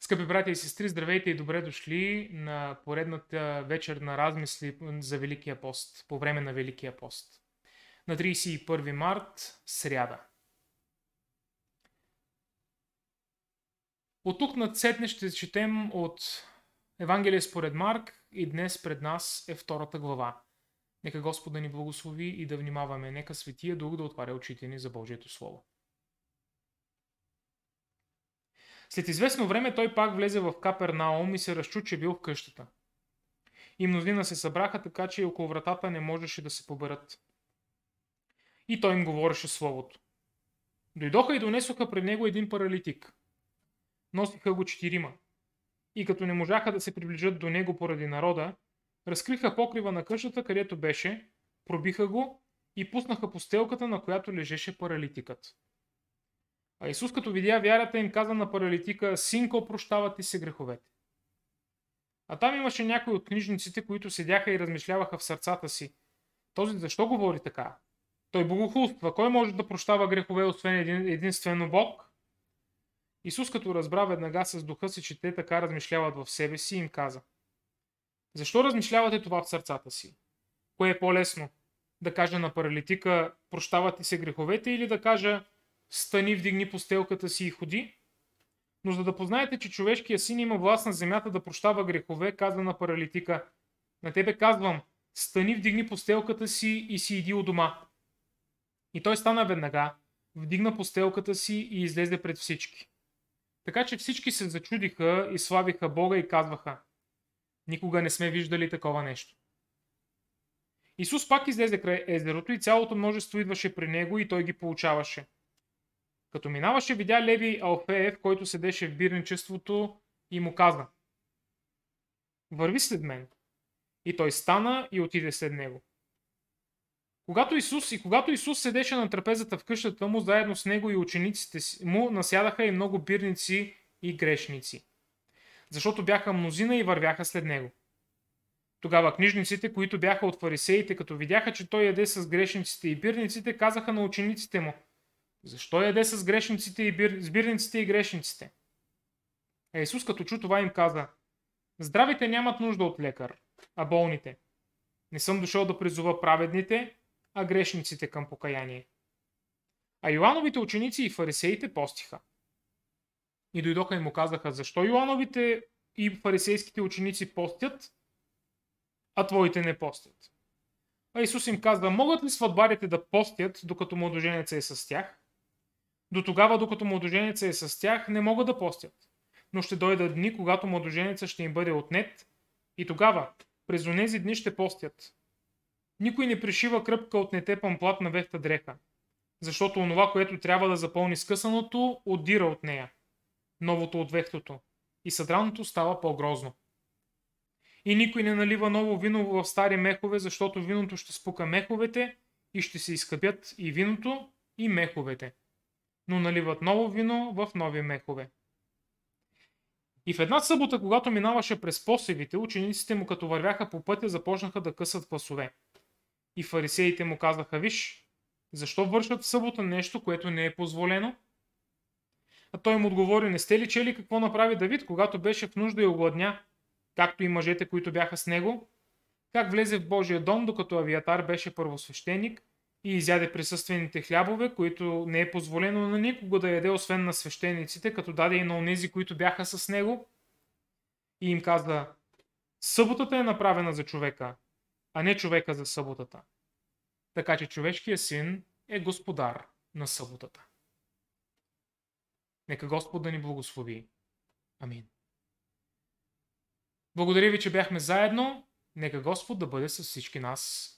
Скъпи братя и сестри, здравейте и добре дошли на поредната вечер на размисли за Великия пост, по време на Великия пост. На 31 март, сряда. От тук на цетне ще четем от Евангелие според Марк и днес пред нас е втората глава. Нека Господа ни благослови и да внимаваме, нека Светия Дух да отваря очите ни за Божието Слово. След известно време той пак влезе в Капернаум и се разчу, че бил в къщата. И мнозина се събраха, така че и около вратата не можеше да се поберат. И той им говореше словото. Дойдоха и донесоха пред него един паралитик. Носиха го четирима. И като не можаха да се приближат до него поради народа, разкриха покрива на къщата, където беше, пробиха го и пуснаха постелката, на която лежеше паралитикът. А Исус като видя вярата им каза на паралитика, синко прощавате ти се греховете. А там имаше някои от книжниците, които седяха и размишляваха в сърцата си. Този защо говори така? Той богохулства. Кой може да прощава грехове, освен един, единствено Бог? Исус като разбра веднага с духа си, че те така размишляват в себе си, им каза. Защо размишлявате това в сърцата си? Кое е по-лесно? Да кажа на паралитика, прощава ти се греховете или да кажа, стани, вдигни постелката си и ходи. Но за да познаете, че човешкият син има власт на земята да прощава грехове, казва на паралитика. На тебе казвам, стани, вдигни постелката си и си иди у дома. И той стана веднага, вдигна постелката си и излезе пред всички. Така че всички се зачудиха и славиха Бога и казваха, никога не сме виждали такова нещо. Исус пак излезе край езерото и цялото множество идваше при него и той ги получаваше – като минаваше, видя Леви Алфеев, който седеше в бирничеството и му каза Върви след мен. И той стана и отиде след него. Когато Исус, и когато Исус седеше на трапезата в къщата му, заедно с него и учениците му насядаха и много бирници и грешници. Защото бяха мнозина и вървяха след него. Тогава книжниците, които бяха от фарисеите, като видяха, че той яде с грешниците и бирниците, казаха на учениците му – защо яде с грешниците и бир... сбирниците и грешниците? А Исус като чу това им каза, Здравите нямат нужда от лекар, а болните. Не съм дошъл да призова праведните, а грешниците към покаяние. А Йоановите ученици и фарисеите постиха. И дойдоха и му казаха, защо Йоановите и фарисейските ученици постят, а твоите не постят. А Исус им казва, могат ли сватбарите да постят, докато младоженеца е с тях? До тогава, докато младоженица е с тях, не могат да постят. Но ще дойдат дни, когато младоженица ще им бъде отнет и тогава, през онези дни ще постят. Никой не пришива кръпка от нетепан плат на вехта дреха, защото онова, което трябва да запълни скъсаното, отдира от нея. Новото от вехтото. И съдраното става по-грозно. И никой не налива ново вино в стари мехове, защото виното ще спука меховете и ще се изкъпят и виното, и меховете но наливат ново вино в нови мехове. И в една събота, когато минаваше през посевите, учениците му като вървяха по пътя, започнаха да късат пасове. И фарисеите му казаха, виж, защо вършат в събота нещо, което не е позволено? А той му отговори, не сте ли чели какво направи Давид, когато беше в нужда и огладня, както и мъжете, които бяха с него? Как влезе в Божия дом, докато авиатар беше първосвещеник – и изяде присъствените хлябове, които не е позволено на никого да яде, освен на свещениците, като даде и на онези, които бяха с него. И им каза, съботата е направена за човека, а не човека за съботата. Така че човешкият син е господар на съботата. Нека Господ да ни благослови. Амин. Благодаря ви, че бяхме заедно. Нека Господ да бъде с всички нас.